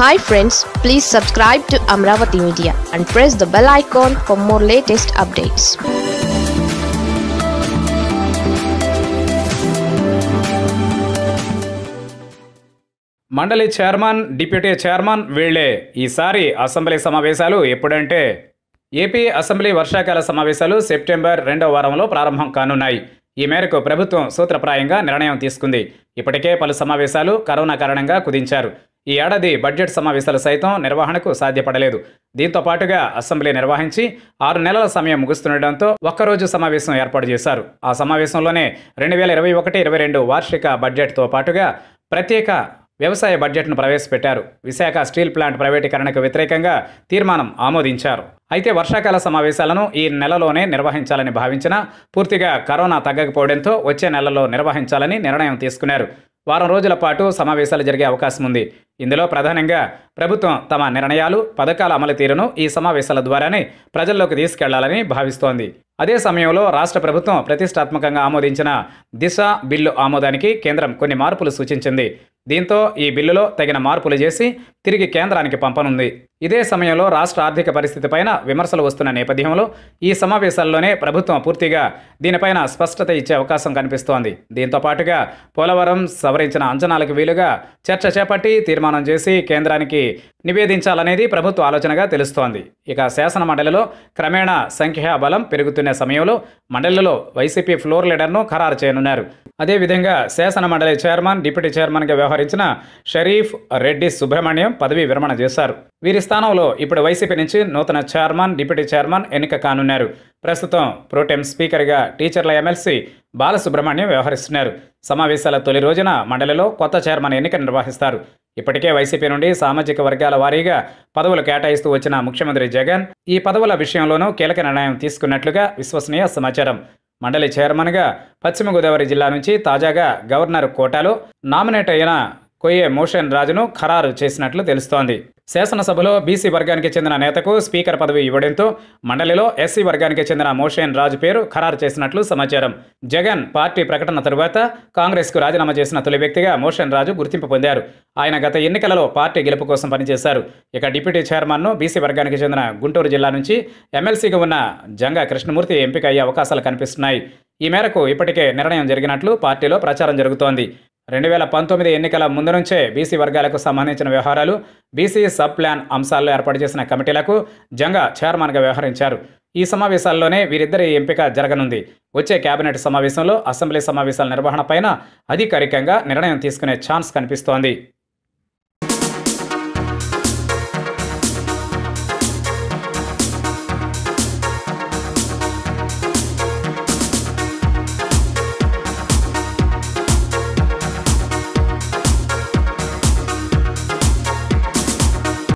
hi friends please subscribe to Amaravati media and press the bell icon for more latest updates మండలి chairman deputy chairman వీళ్లే ఈసారి assembly సమావేశాలు ఎప్పుడంటే AP assembly వర్షాకాల సమావేశాలు సెప్టెంబర్ రెండవ వారంలో ప్రారంభం కానున్నాయి ఈ మేరకు ప్రభుత్వం సూత్రప్రాయంగా నిర్ణయం తీసుకుంది ఇప్పటికే పలు సమావేశాలు కరోనా కారణంగా కుదించారు ఈ ఏడాది బడ్జెట్ సమావేశాలు సైతం నిర్వహణకు సాధ్యపడలేదు దీంతో పాటుగా అసెంబ్లీ నిర్వహించి ఆరు నెలల సమయం ముగుస్తుండటంతో ఒక్కరోజు సమావేశం ఏర్పాటు చేశారు ఆ సమావేశంలోనే రెండు వేల ఇరవై ఒకటి ఇరవై రెండు వార్షిక బడ్జెట్తో పాటుగా ప్రత్యేక వ్యవసాయ బడ్జెట్ను ప్రవేశపెట్టారు విశాఖ స్టీల్ ప్లాంట్ ప్రైవేటీకరణకు వ్యతిరేకంగా తీర్మానం ఆమోదించారు అయితే వర్షాకాల సమావేశాలను ఈ నెలలోనే నిర్వహించాలని భావించినా పూర్తిగా కరోనా తగ్గకపోవడంతో వచ్చే నెలలో నిర్వహించాలని నిర్ణయం తీసుకున్నారు వారం రోజుల పాటు సమావేశాలు జరిగే అవకాశం ఉంది ఇందులో ప్రధానంగా ప్రభుత్వం తమ నిర్ణయాలు పథకాల అమలు తీరును ఈ సమావేశాల ద్వారానే ప్రజల్లోకి తీసుకెళ్లాలని భావిస్తోంది అదే సమయంలో రాష్ట్ర ప్రభుత్వం ప్రతిష్టాత్మకంగా ఆమోదించిన దిశ బిల్లు ఆమోదానికి కేంద్రం కొన్ని మార్పులు సూచించింది దీంతో ఈ బిల్లులో తగిన మార్పులు చేసి తిరిగి కేంద్రానికి పంపనుంది ఇదే సమయంలో రాష్ట్ర ఆర్థిక పరిస్థితిపైన విమర్శలు వస్తున్న నేపథ్యంలో ఈ సమావేశాల్లోనే ప్రభుత్వం పూర్తిగా దీనిపైన స్పష్టత ఇచ్చే అవకాశం కనిపిస్తోంది దీంతో పాటుగా పోలవరం సవరించిన అంచనాలకు వీలుగా చర్చ చేపట్టి తీర్మానం చేసి కేంద్రానికి నివేదించాలనేది ప్రభుత్వ ఆలోచనగా తెలుస్తోంది ఇక శాసన మండలిలో క్రమేణా సంఖ్యా బలం పెరుగుతున్న సమయంలో మండలిలో వైసీపీ ఫ్లోర్ లీడర్ను ఖరారు చేయనున్నారు అదేవిధంగా శాసన మండలి చైర్మన్ డిప్యూటీ చైర్మన్గా వ్యవహరించిన షరీఫ్ రెడ్డి సుబ్రహ్మణ్యం పదవి విరమణ చేశారు వీరి స్థానంలో ఇప్పుడు వైసీపీ నుంచి నూతన చైర్మన్ డిప్యూటీ చైర్మన్ ఎన్నిక కానున్నారు ప్రస్తుతం ప్రోటెం స్పీకర్గా టీచర్ల ఎమ్మెల్సీ బాలసుబ్రహ్మణ్యం వ్యవహరిస్తున్నారు సమావేశాల తొలి రోజున మండలిలో కొత్త చైర్మన్ ఎన్నిక నిర్వహిస్తారు ఇప్పటికే వైసీపీ నుండి సామాజిక వర్గాల వారీగా పదవులు కేటాయిస్తూ వచ్చిన ముఖ్యమంత్రి జగన్ ఈ పదవుల విషయంలోనూ కీలక నిర్ణయం తీసుకున్నట్లుగా విశ్వసనీయ సమాచారం మండలి చైర్మన్గా పశ్చిమ గోదావరి జిల్లా నుంచి తాజాగా గవర్నర్ కోటాలో నామినేట్ అయిన కొయ్యే మోషన్ రాజును ఖరారు చేసినట్లు తెలుస్తోంది శాసనసభలో బీసీ వర్గానికి చెందిన నేతకు స్పీకర్ పదవి ఇవ్వడంతో మండలిలో ఎస్సీ వర్గానికి చెందిన మోషేన్ రాజు పేరు ఖరారు చేసినట్లు సమాచారం జగన్ పార్టీ ప్రకటన తరువాత కాంగ్రెస్కు రాజీనామా చేసిన తొలి వ్యక్తిగా మోషన్ రాజు గుర్తింపు పొందారు ఆయన గత ఎన్నికలలో పార్టీ గెలుపు కోసం పనిచేశారు ఇక డిప్యూటీ చైర్మన్ను బీసీ వర్గానికి చెందిన గుంటూరు జిల్లా నుంచి ఎమ్మెల్సీగా ఉన్న జంగా కృష్ణమూర్తి ఎంపిక అయ్యే అవకాశాలు కనిపిస్తున్నాయి ఈ మేరకు ఇప్పటికే నిర్ణయం జరిగినట్లు పార్టీలో ప్రచారం జరుగుతోంది రెండు వేల పంతొమ్మిది ఎన్నికల ముందు నుంచే బీసీ వర్గాలకు సంబంధించిన వ్యవహారాలు బీసీ సబ్ ప్లాన్ అంశాల్లో ఏర్పాటు చేసిన కమిటీలకు జంగా చైర్మన్గా వ్యవహరించారు ఈ సమావేశాల్లోనే వీరిద్దరి ఎంపిక జరగనుంది వచ్చే కేబినెట్ సమావేశంలో అసెంబ్లీ సమావేశాల నిర్వహణపైన అధికారికంగా నిర్ణయం తీసుకునే ఛాన్స్ కనిపిస్తోంది